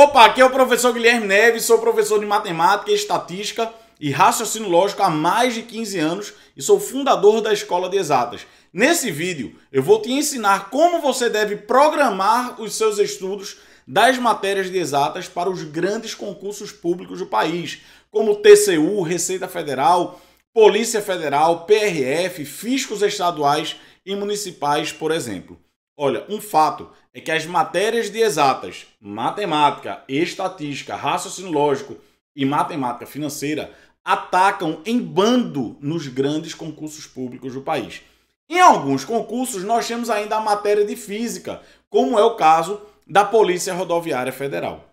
Opa, aqui é o professor Guilherme Neves, sou professor de matemática, estatística e raciocínio lógico há mais de 15 anos e sou fundador da Escola de Exatas. Nesse vídeo, eu vou te ensinar como você deve programar os seus estudos das matérias de exatas para os grandes concursos públicos do país, como TCU, Receita Federal, Polícia Federal, PRF, fiscos estaduais e municipais, por exemplo. Olha, um fato é que as matérias de exatas, matemática, estatística, raciocínio lógico e matemática financeira atacam em bando nos grandes concursos públicos do país. Em alguns concursos, nós temos ainda a matéria de física, como é o caso da Polícia Rodoviária Federal.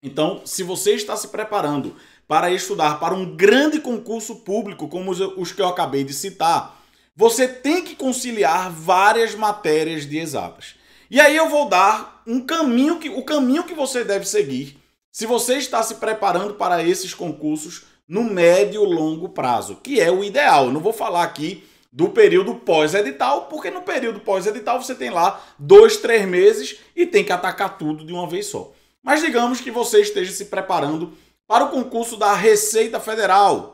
Então, se você está se preparando para estudar para um grande concurso público, como os que eu acabei de citar, você tem que conciliar várias matérias de exatas. E aí eu vou dar um caminho que o caminho que você deve seguir se você está se preparando para esses concursos no médio longo prazo, que é o ideal. Eu não vou falar aqui do período pós-edital, porque no período pós-edital você tem lá dois, três meses e tem que atacar tudo de uma vez só. Mas digamos que você esteja se preparando para o concurso da Receita Federal,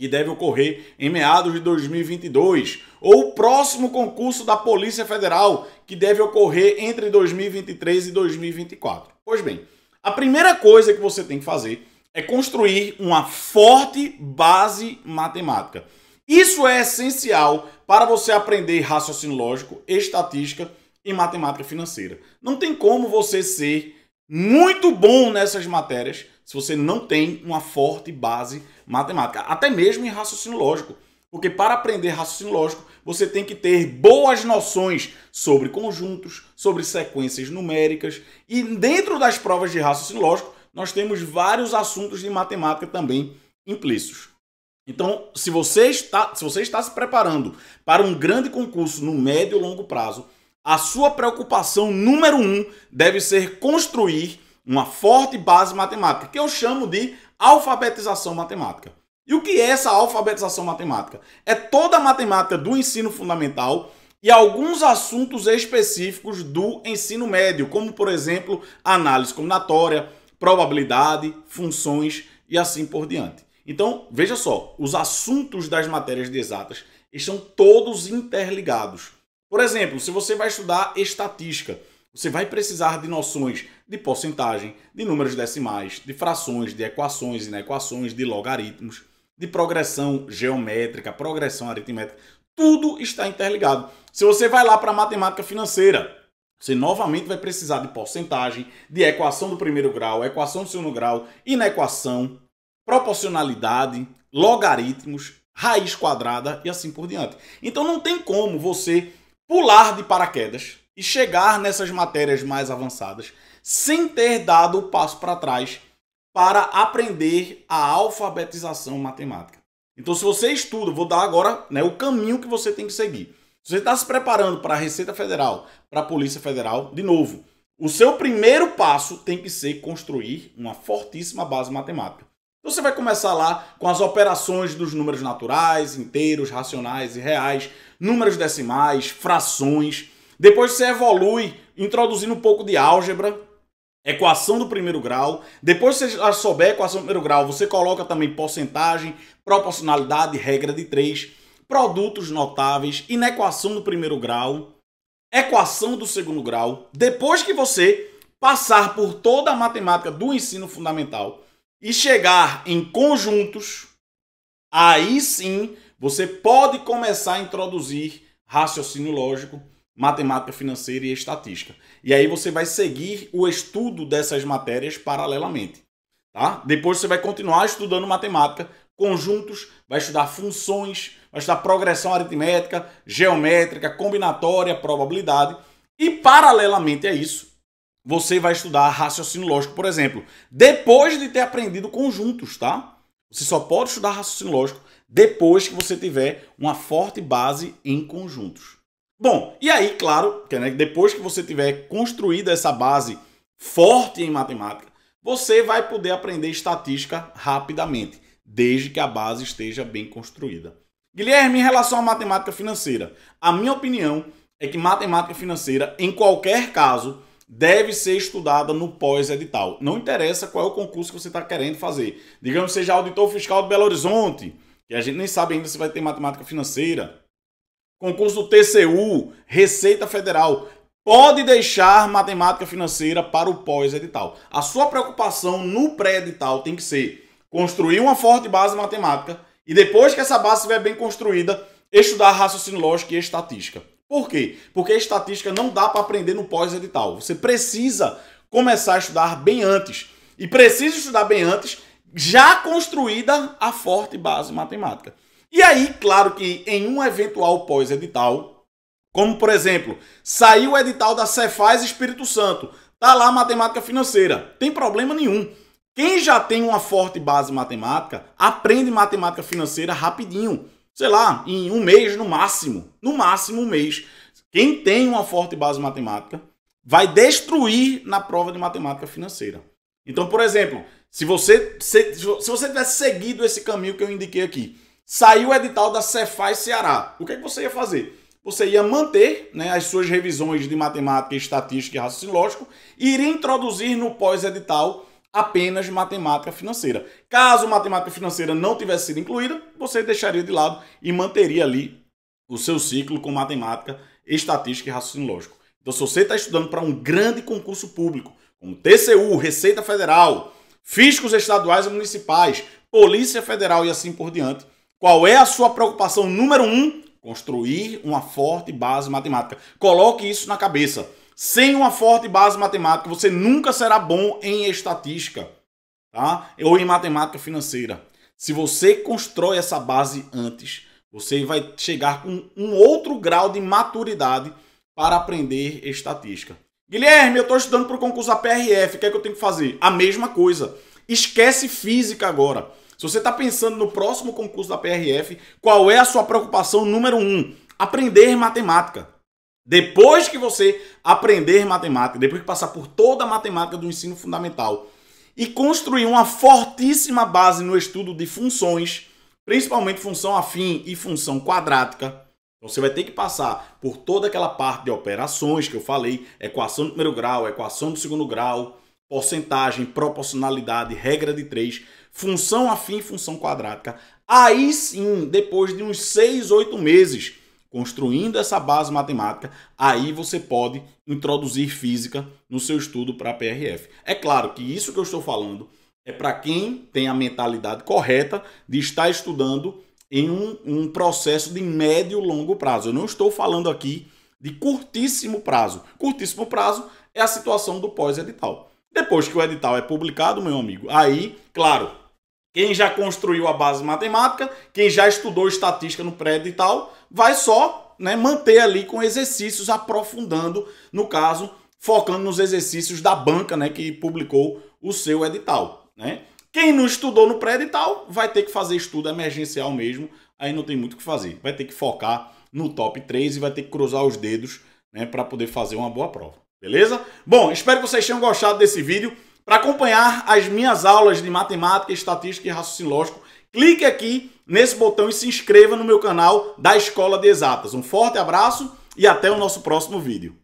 que deve ocorrer em meados de 2022, ou o próximo concurso da Polícia Federal, que deve ocorrer entre 2023 e 2024. Pois bem, a primeira coisa que você tem que fazer é construir uma forte base matemática. Isso é essencial para você aprender raciocínio lógico, estatística e matemática financeira. Não tem como você ser muito bom nessas matérias se você não tem uma forte base matemática, até mesmo em raciocínio lógico. Porque para aprender raciocínio lógico, você tem que ter boas noções sobre conjuntos, sobre sequências numéricas e dentro das provas de raciocínio lógico, nós temos vários assuntos de matemática também implícitos. Então, se você está, se você está se preparando para um grande concurso no médio e longo prazo, a sua preocupação número um deve ser construir uma forte base matemática, que eu chamo de alfabetização matemática. E o que é essa alfabetização matemática? É toda a matemática do ensino fundamental e alguns assuntos específicos do ensino médio, como por exemplo, análise combinatória, probabilidade, funções e assim por diante. Então, veja só, os assuntos das matérias de exatas estão todos interligados. Por exemplo, se você vai estudar estatística, você vai precisar de noções de porcentagem, de números decimais, de frações, de equações, inequações, de logaritmos, de progressão geométrica, progressão aritmética. Tudo está interligado. Se você vai lá para matemática financeira, você novamente vai precisar de porcentagem, de equação do primeiro grau, equação do segundo grau, inequação, proporcionalidade, logaritmos, raiz quadrada e assim por diante. Então não tem como você pular de paraquedas e chegar nessas matérias mais avançadas sem ter dado o passo para trás para aprender a alfabetização matemática. Então, se você estuda, vou dar agora né, o caminho que você tem que seguir. Se você está se preparando para a Receita Federal, para a Polícia Federal, de novo, o seu primeiro passo tem que ser construir uma fortíssima base matemática. Então você vai começar lá com as operações dos números naturais, inteiros, racionais e reais, números decimais, frações. Depois você evolui introduzindo um pouco de álgebra, equação do primeiro grau. Depois que você já souber equação do primeiro grau, você coloca também porcentagem, proporcionalidade, regra de três, produtos notáveis, inequação do primeiro grau, equação do segundo grau. Depois que você passar por toda a matemática do ensino fundamental e chegar em conjuntos, aí sim você pode começar a introduzir raciocínio lógico matemática financeira e estatística. E aí você vai seguir o estudo dessas matérias paralelamente, tá? Depois você vai continuar estudando matemática, conjuntos, vai estudar funções, vai estudar progressão aritmética, geométrica, combinatória, probabilidade. E paralelamente a isso, você vai estudar raciocínio lógico, por exemplo, depois de ter aprendido conjuntos, tá? Você só pode estudar raciocínio lógico depois que você tiver uma forte base em conjuntos. Bom, e aí, claro, né, depois que você tiver construída essa base forte em matemática, você vai poder aprender estatística rapidamente, desde que a base esteja bem construída. Guilherme, em relação à matemática financeira, a minha opinião é que matemática financeira, em qualquer caso, deve ser estudada no pós-edital. Não interessa qual é o concurso que você está querendo fazer. Digamos que seja auditor fiscal de Belo Horizonte, que a gente nem sabe ainda se vai ter matemática financeira concurso do TCU, Receita Federal, pode deixar matemática financeira para o pós-edital. A sua preocupação no pré-edital tem que ser construir uma forte base matemática e depois que essa base estiver bem construída, estudar raciocínio lógico e estatística. Por quê? Porque estatística não dá para aprender no pós-edital. Você precisa começar a estudar bem antes. E precisa estudar bem antes, já construída a forte base matemática. E aí, claro que em um eventual pós-edital, como por exemplo, saiu o edital da Cefaz Espírito Santo, tá lá matemática financeira, tem problema nenhum. Quem já tem uma forte base matemática, aprende matemática financeira rapidinho. Sei lá, em um mês no máximo. No máximo um mês. Quem tem uma forte base matemática vai destruir na prova de matemática financeira. Então, por exemplo, se você, se, se você tivesse seguido esse caminho que eu indiquei aqui, Saiu o edital da Cefaz Ceará. O que, é que você ia fazer? Você ia manter né, as suas revisões de matemática, estatística e raciocínio lógico e iria introduzir no pós-edital apenas matemática financeira. Caso matemática financeira não tivesse sido incluída, você deixaria de lado e manteria ali o seu ciclo com matemática, estatística e raciocínio lógico. Então, se você está estudando para um grande concurso público, como TCU, Receita Federal, fiscos estaduais e municipais, Polícia Federal e assim por diante, qual é a sua preocupação número um? Construir uma forte base matemática. Coloque isso na cabeça. Sem uma forte base matemática, você nunca será bom em estatística, tá? Ou em matemática financeira. Se você constrói essa base antes, você vai chegar com um outro grau de maturidade para aprender estatística. Guilherme, eu estou estudando para o concurso da PRF, o que é que eu tenho que fazer? A mesma coisa. Esquece física agora. Se você está pensando no próximo concurso da PRF, qual é a sua preocupação número um? Aprender matemática. Depois que você aprender matemática, depois que passar por toda a matemática do ensino fundamental e construir uma fortíssima base no estudo de funções, principalmente função afim e função quadrática, você vai ter que passar por toda aquela parte de operações que eu falei, equação do primeiro grau, equação do segundo grau, porcentagem, proporcionalidade, regra de três função afim, função quadrática. Aí sim, depois de uns 6, 8 meses construindo essa base matemática, aí você pode introduzir física no seu estudo para a PRF. É claro que isso que eu estou falando é para quem tem a mentalidade correta de estar estudando em um, um processo de médio longo prazo. Eu não estou falando aqui de curtíssimo prazo. Curtíssimo prazo é a situação do pós-edital. Depois que o edital é publicado, meu amigo, aí, claro, quem já construiu a base matemática, quem já estudou estatística no prédio e tal, vai só né, manter ali com exercícios, aprofundando, no caso, focando nos exercícios da banca né, que publicou o seu edital. Né? Quem não estudou no pré-edital vai ter que fazer estudo emergencial mesmo, aí não tem muito o que fazer. Vai ter que focar no top 3 e vai ter que cruzar os dedos né, para poder fazer uma boa prova. Beleza? Bom, espero que vocês tenham gostado desse vídeo. Para acompanhar as minhas aulas de matemática, estatística e raciocínio lógico, clique aqui nesse botão e se inscreva no meu canal da Escola de Exatas. Um forte abraço e até o nosso próximo vídeo.